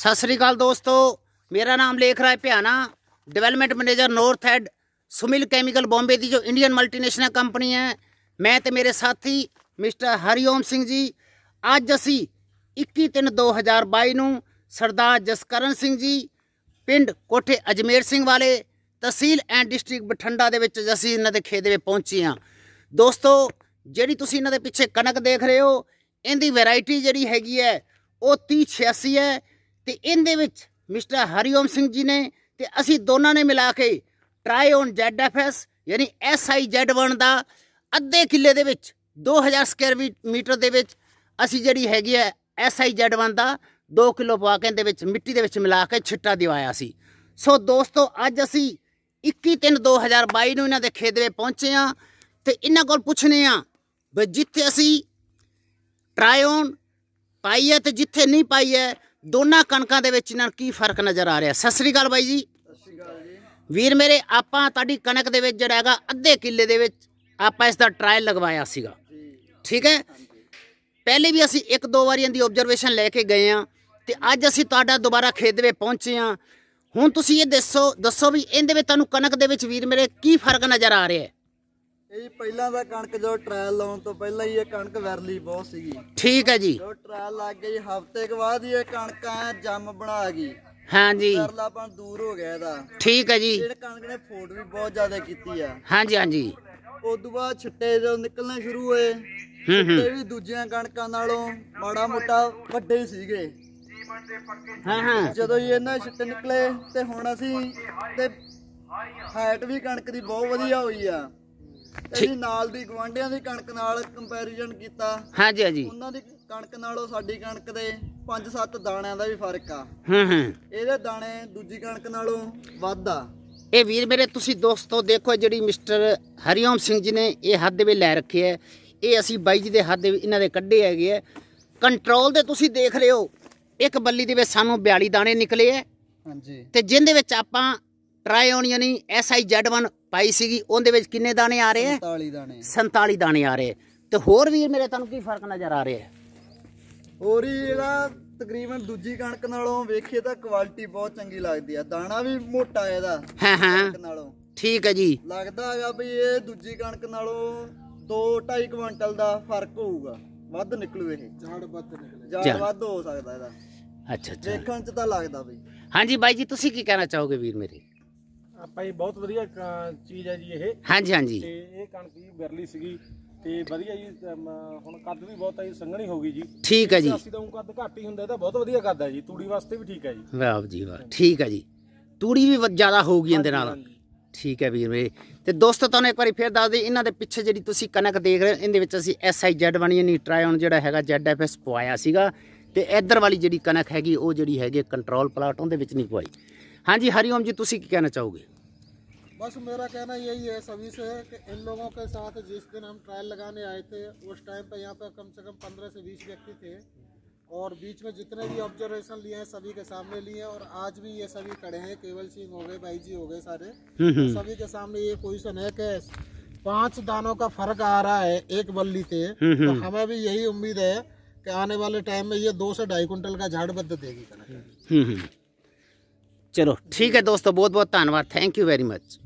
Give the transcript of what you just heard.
ਸਤਿ ਸ੍ਰੀ ਅਕਾਲ ਦੋਸਤੋ ਮੇਰਾ ਨਾਮ Lekh Rai Bhiana development manager north head Sumil chemical Bombay ਦੀ ਜੋ ਇੰਡੀਅਨ ਮਲਟੀਨੈਸ਼ਨਲ ਕੰਪਨੀ ਹੈ ਮੈਂ ਤੇ ਮੇਰੇ ਸਾਥੀ ਮਿਸਟਰ ਹਰੀਓਮ ਸਿੰਘ ਜੀ ਅੱਜ ਅਸੀਂ 21 3 2022 ਨੂੰ ਸਰਦਾਰ ਜਸਕਰਨ ਸਿੰਘ ਜੀ ਪਿੰਡ ਕੋਠੇ ਅਜਮੇਰ ਸਿੰਘ ਵਾਲੇ ਤਹਿਸੀਲ ਐਂਡ ਡਿਸਟ੍ਰਿਕਟ ਬਠਿੰਡਾ ਦੇ ਵਿੱਚ ਅਸੀਂ ਇਹਨਾਂ ਦੇ ਖੇਤ ਦੇ ਵਿੱਚ ਪਹੁੰਚੇ ਹਾਂ ਦੋਸਤੋ ਜਿਹੜੀ ਤੁਸੀਂ ਇਹਨਾਂ ਦੇ ਪਿੱਛੇ ਕਣਕ ਦੇਖ ਰਹੇ ਹੋ ਇਹਦੀ ਵੈਰਾਈਟੀ ਜਿਹੜੀ ਹੈਗੀ ਹੈ ਉਹ 3086 ਹੈ ਤੇ ਇਹਦੇ ਵਿੱਚ ਮਿਸਟਰ ਹਰੀਓਮ ਸਿੰਘ ਜੀ ਨੇ ਤੇ ਅਸੀਂ ਦੋਨਾਂ ਨੇ ਮਿਲਾ ਕੇ ਟਰਾਈ ਔਨ ZFS ਯਾਨੀ SIZ1 ਦਾ ਅੱਧੇ ਕਿੱਲੇ ਦੇ ਵਿੱਚ 2000 ਸਕੁਅਰ ਮੀਟਰ ਦੇ ਵਿੱਚ ਅਸੀਂ ਜਿਹੜੀ ਹੈਗੀ ਹੈ SIZ1 ਦਾ 2 ਕਿਲੋ ਪਾ ਕੇ ਦੇ ਵਿੱਚ ਮਿੱਟੀ ਦੇ ਵਿੱਚ ਮਿਲਾ ਕੇ ਛਿੱਟਾ ਦਿਵਾਇਆ ਸੀ ਸੋ ਦੋਸਤੋ ਅੱਜ ਅਸੀਂ 21 3 2022 ਨੂੰ ਇਹਨਾਂ ਦੇ ਖੇਤ ਦੇ ਪਹੁੰਚੇ ਆ ਤੇ ਇਹਨਾਂ ਕੋਲ ਪੁੱਛਨੇ ਆ ਵੀ ਜਿੱਥੇ ਅਸੀਂ ਟਰਾਇਓਨ ਪਾਈ ਹੈ ਤੇ ਜਿੱਥੇ ਨਹੀਂ ਪਾਈ ਹੈ ਦੋਨਾਂ ਕਣਕਾਂ ਦੇ ਵਿੱਚ ਇਹਨਾਂ ਕੀ ਫਰਕ ਨਜ਼ਰ ਆ ਰਿਹਾ ਸਤਿ ਸ੍ਰੀ ਅਕਾਲ ਬਾਈ ਜੀ ਜੀ ਵੀਰ ਮੇਰੇ ਆਪਾਂ ਤੁਹਾਡੀ ਕਣਕ ਦੇ ਵਿੱਚ ਜਿਹੜਾ ਹੈਗਾ ਅੱਧੇ ਕਿੱਲੇ ਦੇ ਵਿੱਚ ਆਪਾਂ ਇਸ ਦਾ ਟ੍ਰਾਇਲ ਲਗਵਾਇਆ ਸੀਗਾ ਠੀਕ ਹੈ ਪਹਿਲੇ ਵੀ ਅਸੀਂ ਇੱਕ ਦੋ ਵਾਰੀ ਇਹਦੀ ਆਬਜ਼ਰਵੇਸ਼ਨ ਲੈ ਕੇ ਗਏ ਆ ਤੇ ਅੱਜ ਅਸੀਂ ਤੁਹਾਡਾ ਦੁਬਾਰਾ ਖੇਤ ਦੇ ਵਿੱਚ ਪਹੁੰਚੇ ਆ ਹੁਣ ਤੁਸੀਂ ਇਹ ਦੱਸੋ ਦੱਸੋ ਵੀ ਇਹਦੇ ਵਿੱਚ ਤੁਹਾਨੂੰ ਕਣਕ ਦੇ ਵਿੱਚ ਵੀਰ ਮੇਰੇ ਕੀ ਫਰਕ ਨਜ਼ਰ ਆ ਰਿਹਾ ਹੈ ਇਹ ਪਹਿਲਾਂ ਦਾ ਕਣਕ ਜੋ ਟ੍ਰਾਇਲ ਲਾਉਣ ਤੋਂ ਪਹਿਲਾਂ ਹੀ ਇਹ ਕਣਕ ਵੈਰਲੀ ਬਹੁਤ ਸੀਗੀ ਠੀਕ ਹੈ ਜੀ ਜੋ ਟ੍ਰਾਇਲ ਲੱਗ ਗਈ ਹਫਤੇ ਕੇ ਬਾਅਦ ਹੀ ਇਹ ਕਣਕ ਆ ਜੰਮ ਬਣਾ ਗਈ ਹਾਂ ਜੀ ਵੈਰਲਾਪਣ ਦੂਰ ਹੋ ਗਿਆ ਇਹਦਾ ਠੀਕ ਹੈ ਜੀ ਇਹ ਕਣਕ ਨੇ ਫੋਟ ਵੀ ਬਹੁਤ ਜ਼ਿਆਦਾ ਕੀਤੀ ਆ ਹਾਂ ਜੀ ਹਾਂ ਜੀ ਉਦੋਂ ਬਾਅਦ ਛਿੱਟੇ ਜੋ ਨਿਕਲਣਾ ਸ਼ੁਰੂ ਹੋਏ ਹੂੰ ਹੂੰ ਇਹ ਵੀ ਦੂਜੀਆਂ ਕਣਕਾਂ ਨਾਲੋਂ ਮਾੜਾ ਮੋਟਾ ਵੱਡੇ ਸੀਗੇ ਹਾਂ ਹਾਂ ਜਦੋਂ ਇਹਨਾਂ ਛਿੱਟੇ ਨਿਕਲੇ ਤੇ ਹੁਣ ਅਸੀਂ ਤੇ ਹਾਈਟ ਵੀ ਕਣਕ ਦੀ ਬਹੁਤ ਵਧੀਆ ਹੋਈ ਆ ਇਹਦੀ ਨਾਲ ਦੀ ਗਵਾਂਡਿਆਂ ਦੀ ਕਣਕ ਨਾਲ ਕੰਪੈਰੀਜ਼ਨ ਕੀਤਾ ਹਾਂਜੀ ਹਾਂਜੀ ਉਹਨਾਂ ਦੀ ਕਣਕ ਨਾਲੋਂ ਸਾਡੀ ਕਣਕ ਦੇ 5-7 ਦਾਣਿਆਂ ਦਾ ਵੀ ਫਰਕ ਆ ਹੂੰ ਹੂੰ ਇਹਦੇ ਦਾਣੇ ਦੂਜੀ ਕਣਕ ਨਾਲੋਂ ਵੱਧ ਆ ਇਹ ਵੀਰ ਮੇਰੇ ਤੁਸੀਂ ਦੋਸਤੋ ਦੇਖੋ ਜਿਹੜੀ ਮਿਸਟਰ ਹਰੀਓਮ ਸਿੰਘ ਜੀ ਨੇ ਇਹ ਹੱਥ ਦੇ ਵਿੱਚ ਲੈ ਰੱਖਿਆ ਹੈ ਇਹ ਅਸੀਂ ਬਾਈ ਜੀ ਦੇ ਹੱਥ ਦੇ ਇਹਨਾਂ ਦੇ ਕੱਢੇ ਹੈਗੇ ਆ ਕੰਟਰੋਲ ਦੇ ਤੁਸੀਂ ਦੇਖ ਰਹੇ ਹੋ ਇੱਕ ਬੱਲੀ ਦੇ ਵਿੱਚ ਸਾਨੂੰ 42 ਦਾਣੇ ਨਿਕਲੇ ਆ ਹਾਂਜੀ ਤੇ ਜਿੰਦੇ ਵਿੱਚ ਆਪਾਂ ਯਾਨੀ ਐਸਆਈ SIZ1 ਪਾਈ ਸੀਗੀ ਉਹਦੇ ਵਿੱਚ ਕਿੰਨੇ ਦਾਣੇ ਆ ਰਹੇ ਆ 47 ਦਾਣੇ 47 ਦਾਣੇ ਆ ਰਹੇ ਤੇ ਹੋਰ ਵੀ ਮੇਰੇ ਤੁਹਾਨੂੰ ਕੀ ਫਰਕ ਨਜ਼ਰ ਆ ਰਿਹਾ ਹੋਰ ਹੀ ਇਹਦਾ ਤਕਰੀਬਨ ਦੂਜੀ ਕਣਕ ਨਾਲੋਂ ਵੇਖੇ ਤਾਂ ਕੁਆਲਿਟੀ ਬਹੁਤ ਚੰਗੀ ਲੱਗਦੀ ਆ ਦਾਣਾ ਵੀ ਮੋਟਾ ਇਹਦਾ ਹਾਂ ਹਾਂ ਨਾਲੋਂ ਠੀਕ ਹੈ ਜੀ ਲੱਗਦਾ ਹੈਗਾ ਵੀ ਇਹ ਦੂਜੀ ਕਣਕ ਨਾਲੋਂ 2 2.5 ਕੁਇੰਟਲ ਦਾ ਫਰਕ ਹੋਊਗਾ ਵੱਧ ਨਿਕਲੂ ਇਹ ਝਾੜ ਵੱਧ ਨਿਕਲੇ ਝਾੜ ਵੱਧ ਹੋ ਸਕਦਾ ਇਹਦਾ ਅੱਛਾ ਅੱਛਾ ਦੇਖਣ ਚ ਤਾਂ ਲੱਗਦਾ ਬਈ ਹਾਂਜੀ ਬਾਈ ਜੀ ਤੁਸੀਂ ਕੀ ਕਹਿਣਾ ਚਾਹੋਗੇ ਵੀਰ ਮੇਰੇ ਆਪਾਂ ਇਹ ਬਹੁਤ ਵਧੀਆ ਚੀਜ਼ ਹੈ ਜੀ ਇਹ ਹਾਂਜੀ ਹਾਂਜੀ ਤੇ ਇਹ ਕਣਕ ਵੀ ਬਿਰਲੀ ਸੀਗੀ ਤੇ ਵਧੀਆ ਜੀ ਹੁਣ ਕੱਦ ਵੀ ਬਹੁਤ ਆ ਸੰਘਣੀ ਹੋ ਗਈ ਜੀ ਠੀਕ ਹੈ ਜੀ ਅਸੀਂ ਤਾਂ ਊਂ ਕੱਦ ਘੱਟ ਹੀ ਹੁੰਦਾ ਇਹ ਤਾਂ ਬਹੁਤ ਵਧੀਆ ਕੱਦ ਹੈ ਜੀ ਤੂੜੀ ਵਾਸਤੇ ਵੀ ਠੀਕ ਹੈ ਜੀ ਵਾਹ ਜੀ ਵਾਹ ਠੀਕ ਹੈ ਜੀ ਤੂੜੀ ਵੀ ਜ਼ਿਆਦਾ ਜ਼ਿਆਦਾ ਹੋਊਗੀ ਇਹਦੇ ਨਾਲ ਠੀਕ ਹੈ ਵੀਰ ਮੇਰੇ ਤੇ ਦੋਸਤੋ ਤੁਹਾਨੂੰ ਇੱਕ ਵਾਰੀ ਫੇਰ ਦੱਸ ਦੇ ਇਹਨਾਂ ਦੇ ਪਿੱਛੇ ਜਿਹੜੀ ਤੁਸੀਂ ਕਣਕ ਦੇਖ ਰਹੇ ਹੋ ਇਹਦੇ ਵਿੱਚ ਅਸੀਂ ਐਸ ਜ਼ੈਡ ਬਣੀ ਨਹੀਂ ਟ੍ਰਾਇਓਨ ਜਿਹੜਾ ਹੈਗਾ ਜ਼ੈਡ ਐਫ ਐਸ ਪਵਾਇਆ ਸੀਗਾ ਤੇ ਇਧਰ ਵਾਲੀ ਜਿਹੜੀ ਕਣਕ ਹੈਗੀ ਉਹ ਜਿਹੜੀ ਹੈਗੀ ਕੰਟਰੋਲ ਪਲਾਟ ਉਹਦੇ ਵਿੱਚ ਨਹੀਂ ਪਵਾਈ हाँ जी हरिओम जी तुम की कहना चाहोगे बस मेरा कहना यही है सभी से कि इन लोगों के साथ जिस दिन हम ट्रायल लगाने आए थे उस टाइम पे यहाँ पे कम से कम पंद्रह से बीस व्यक्ति थे और बीच में जितने भी ऑब्जर्वेशन लिए हैं सभी के सामने लिए और आज भी ये सभी खड़े हैं केवल सिंह हो गए भाई जी हो गए सारे हम्म, हम्म। तो सभी के सामने ये क्वेश्चन है कि पांच दानों का फर्क आ रहा है एक बल्ली से हम्म, तो हमें भी यही उम्मीद है कि आने वाले टाइम में ये दो से ढाई कुंटल का झाड़ बद देगी ਚਲੋ ਠੀਕ ਹੈ ਦੋਸਤੋ ਬਹੁਤ ਬਹੁਤ ਧੰਨਵਾਦ ਥੈਂਕ ਯੂ ਵੈਰੀ ਮੱਚ